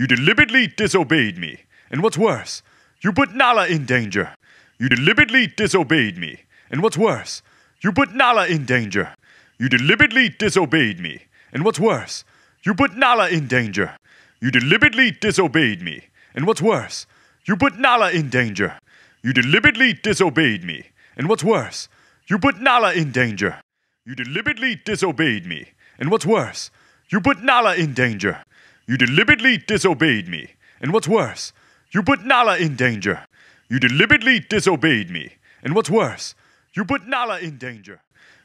You deliberately disobeyed me. And what's worse, you put Nala in danger. You deliberately disobeyed me. And what's worse, you put Nala in danger. You deliberately disobeyed me. And what's worse, you put Nala in danger. You deliberately disobeyed me. And what's worse, you put Nala in danger. You deliberately disobeyed me. And what's worse, you put Nala in danger. You deliberately disobeyed me. And what's worse, you put Nala in danger. You deliberately disobeyed me. And what's worse, you put Nala in danger. You deliberately disobeyed me. And what's worse, you put Nala in danger.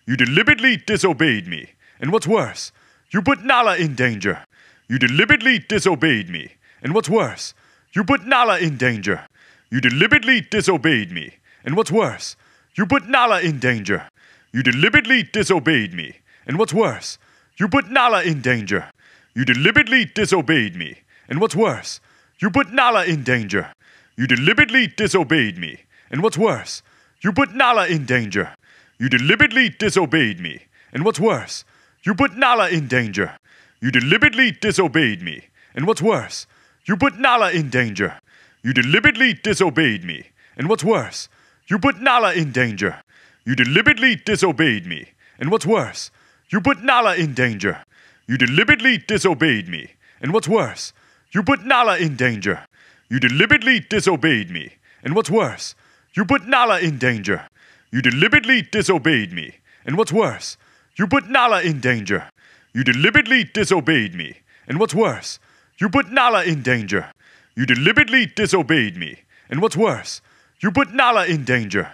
You deliberately disobeyed me. And what's worse, you put Nala in danger. You deliberately disobeyed me. And what's worse, you put Nala in danger. You deliberately disobeyed me. And what's worse, you put Nala in danger. You deliberately disobeyed me. And what's worse, you put Nala in danger. You deliberately disobeyed me. And what's worse, you put Nala in danger. You deliberately disobeyed me. And what's worse, you put Nala in danger. You deliberately disobeyed me. And what's worse, you put Nala in danger. You deliberately disobeyed me. And what's worse, you put Nala in danger. You deliberately disobeyed me. And what's worse, you put Nala in danger. You deliberately disobeyed me. And what's worse, you put Nala in danger. You deliberately disobeyed me. And what's worse, you put Nala in danger. You deliberately disobeyed me. And what's worse, you put Nala in danger. You deliberately disobeyed me. And what's worse, you put Nala in danger. You deliberately disobeyed me. And what's worse, you put Nala in danger. You deliberately disobeyed me. And what's worse, you put Nala in danger.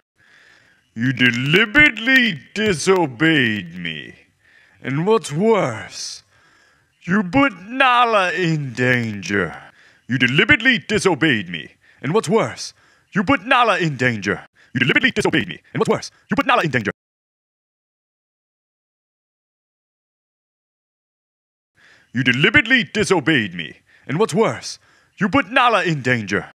You deliberately disobeyed me. And what's worse, you put Nala in danger. You deliberately disobeyed me. And what's worse, you put Nala in danger. You deliberately disobeyed me. And what's worse, you put Nala in danger. You deliberately disobeyed me. And what's worse, you put Nala in danger.